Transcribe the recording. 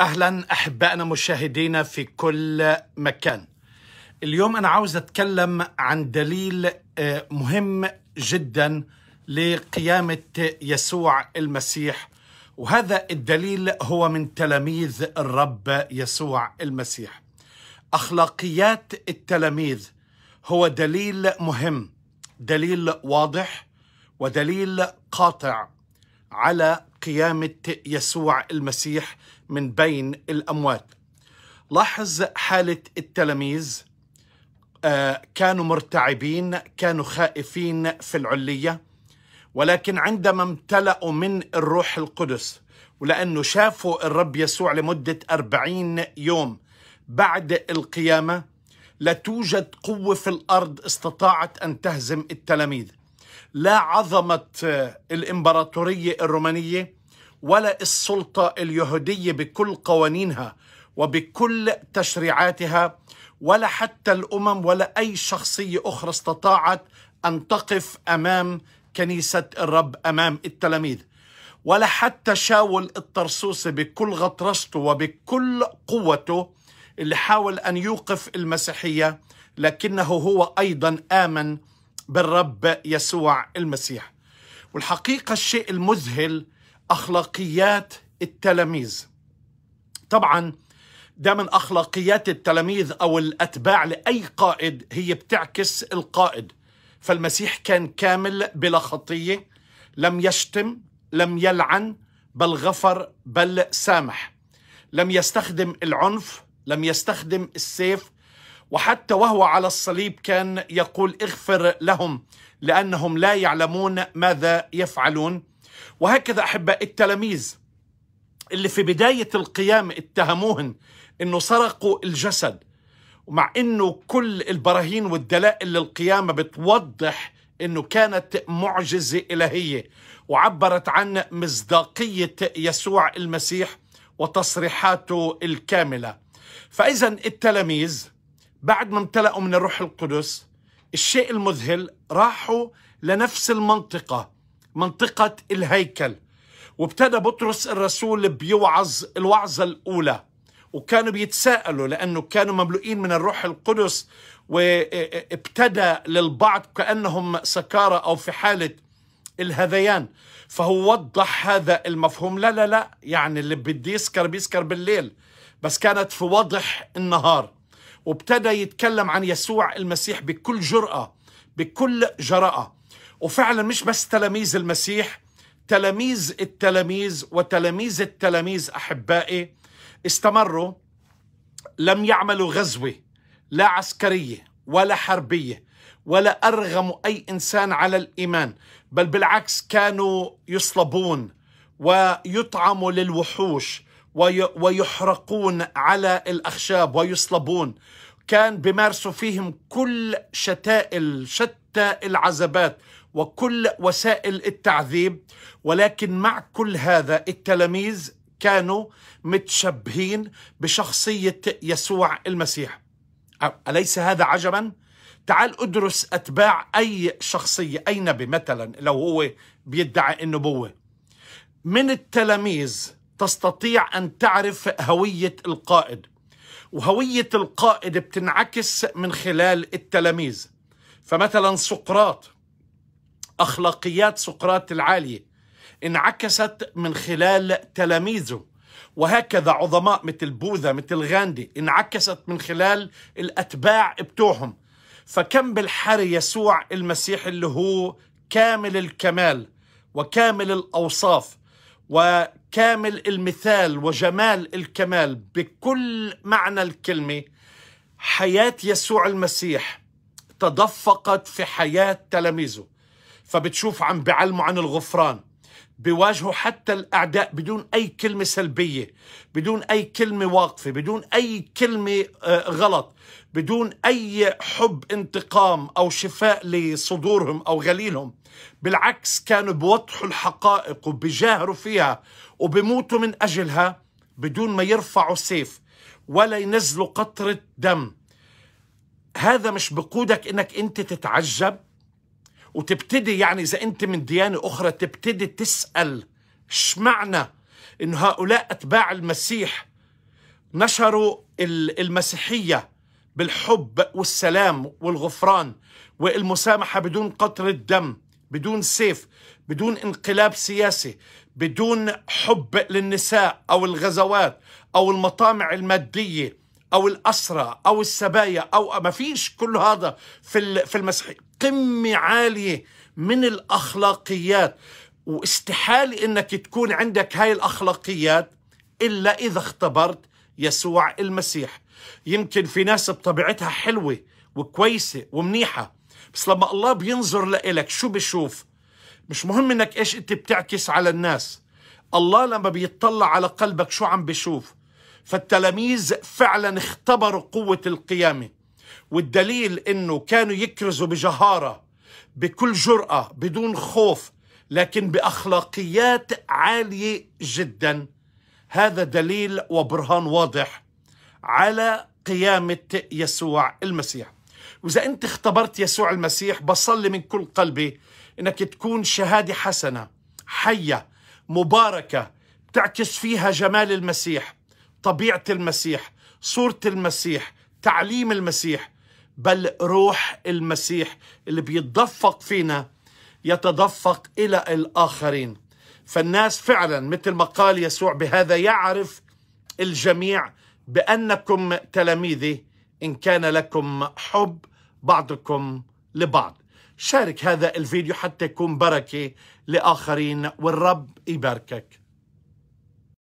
اهلا احبائنا مشاهدينا في كل مكان اليوم انا عاوز اتكلم عن دليل آه، مهم جدا لقيامه يسوع المسيح وهذا الدليل هو من تلاميذ الرب يسوع المسيح اخلاقيات التلاميذ هو دليل مهم دليل واضح ودليل قاطع على قيامة يسوع المسيح من بين الأموات لاحظ حالة التلاميذ آه، كانوا مرتعبين كانوا خائفين في العلية ولكن عندما امتلأوا من الروح القدس ولأنه شافوا الرب يسوع لمدة أربعين يوم بعد القيامة لا توجد قوة في الأرض استطاعت أن تهزم التلاميذ لا عظمة آه، الإمبراطورية الرومانية ولا السلطة اليهودية بكل قوانينها وبكل تشريعاتها ولا حتى الأمم ولا أي شخصية أخرى استطاعت أن تقف أمام كنيسة الرب أمام التلاميذ ولا حتى شاول الطرسوسي بكل غطرسته وبكل قوته اللي حاول أن يوقف المسيحية لكنه هو أيضا آمن بالرب يسوع المسيح والحقيقة الشيء المذهل اخلاقيات التلاميذ طبعا ده من اخلاقيات التلاميذ او الاتباع لاي قائد هي بتعكس القائد فالمسيح كان كامل بلا خطيه لم يشتم لم يلعن بل غفر بل سامح لم يستخدم العنف لم يستخدم السيف وحتى وهو على الصليب كان يقول اغفر لهم لانهم لا يعلمون ماذا يفعلون وهكذا أحباء التلاميذ اللي في بداية القيامة اتهموهن أنه سرقوا الجسد ومع أنه كل البراهين والدلائل للقيامة بتوضح أنه كانت معجزة إلهية وعبرت عن مصداقية يسوع المسيح وتصريحاته الكاملة فإذا التلاميذ بعد ما امتلأوا من الروح القدس الشيء المذهل راحوا لنفس المنطقة منطقة الهيكل وابتدى بطرس الرسول بيوعظ الوعظة الأولى وكانوا بيتساءلوا لأنه كانوا مملوئين من الروح القدس وابتدى للبعض كأنهم سكارى أو في حالة الهذيان فهو وضح هذا المفهوم لا لا لا يعني اللي بده يسكر بيسكر بالليل بس كانت في وضح النهار وابتدى يتكلم عن يسوع المسيح بكل جرأة بكل جرأة وفعلا مش بس تلاميذ المسيح تلاميذ التلاميذ وتلاميذ التلاميذ احبائي استمروا لم يعملوا غزوه لا عسكريه ولا حربيه ولا ارغموا اي انسان على الايمان بل بالعكس كانوا يصلبون ويطعموا للوحوش ويحرقون على الاخشاب ويصلبون كان بمارسوا فيهم كل شتائل شتى العزبات وكل وسائل التعذيب ولكن مع كل هذا التلاميذ كانوا متشبهين بشخصية يسوع المسيح أليس هذا عجبا؟ تعال ادرس أتباع أي شخصية أي نبي مثلا لو هو بيدعي النبوة من التلاميذ تستطيع أن تعرف هوية القائد وهوية القائد بتنعكس من خلال التلاميذ فمثلا سقراط أخلاقيات سقراط العالية انعكست من خلال تلاميذه وهكذا عظماء مثل بوذا مثل غاندي انعكست من خلال الأتباع بتوعهم فكم بالحري يسوع المسيح اللي هو كامل الكمال وكامل الأوصاف وكامل المثال وجمال الكمال بكل معنى الكلمة حياة يسوع المسيح تدفقت في حياة تلاميذه فبتشوف عم بعلموا عن الغفران بيواجهوا حتى الأعداء بدون أي كلمة سلبية بدون أي كلمة واقفة بدون أي كلمة آه، غلط بدون أي حب انتقام أو شفاء لصدورهم أو غليلهم بالعكس كانوا بوضحوا الحقائق وبجاهروا فيها وبموتوا من أجلها بدون ما يرفعوا سيف ولا ينزلوا قطرة دم هذا مش بقودك انك انت تتعجب وتبتدي يعني إذا أنت من ديانة أخرى تبتدي تسأل اشمعنى إن هؤلاء أتباع المسيح نشروا المسيحية بالحب والسلام والغفران والمسامحة بدون قطر الدم بدون سيف بدون انقلاب سياسي بدون حب للنساء أو الغزوات أو المطامع المادية او الاسرى او السبايا او ما فيش كل هذا في في المسيحيه قمه عاليه من الاخلاقيات واستحاله انك تكون عندك هاي الاخلاقيات الا اذا اختبرت يسوع المسيح يمكن في ناس بطبيعتها حلوه وكويسه ومنيحه بس لما الله بينظر لإلك شو بشوف مش مهم انك ايش انت بتعكس على الناس الله لما بيطلع على قلبك شو عم بشوف فالتلاميذ فعلا اختبروا قوة القيامة والدليل انه كانوا يكرزوا بجهارة بكل جرأة بدون خوف لكن باخلاقيات عالية جدا هذا دليل وبرهان واضح على قيامة يسوع المسيح وإذا أنت اختبرت يسوع المسيح بصلي من كل قلبي أنك تكون شهادة حسنة حية مباركة تعكس فيها جمال المسيح طبيعة المسيح صورة المسيح تعليم المسيح بل روح المسيح اللي بيتدفق فينا يتدفق إلى الآخرين فالناس فعلا مثل ما قال يسوع بهذا يعرف الجميع بأنكم تلاميذي إن كان لكم حب بعضكم لبعض شارك هذا الفيديو حتى يكون بركة لآخرين والرب يباركك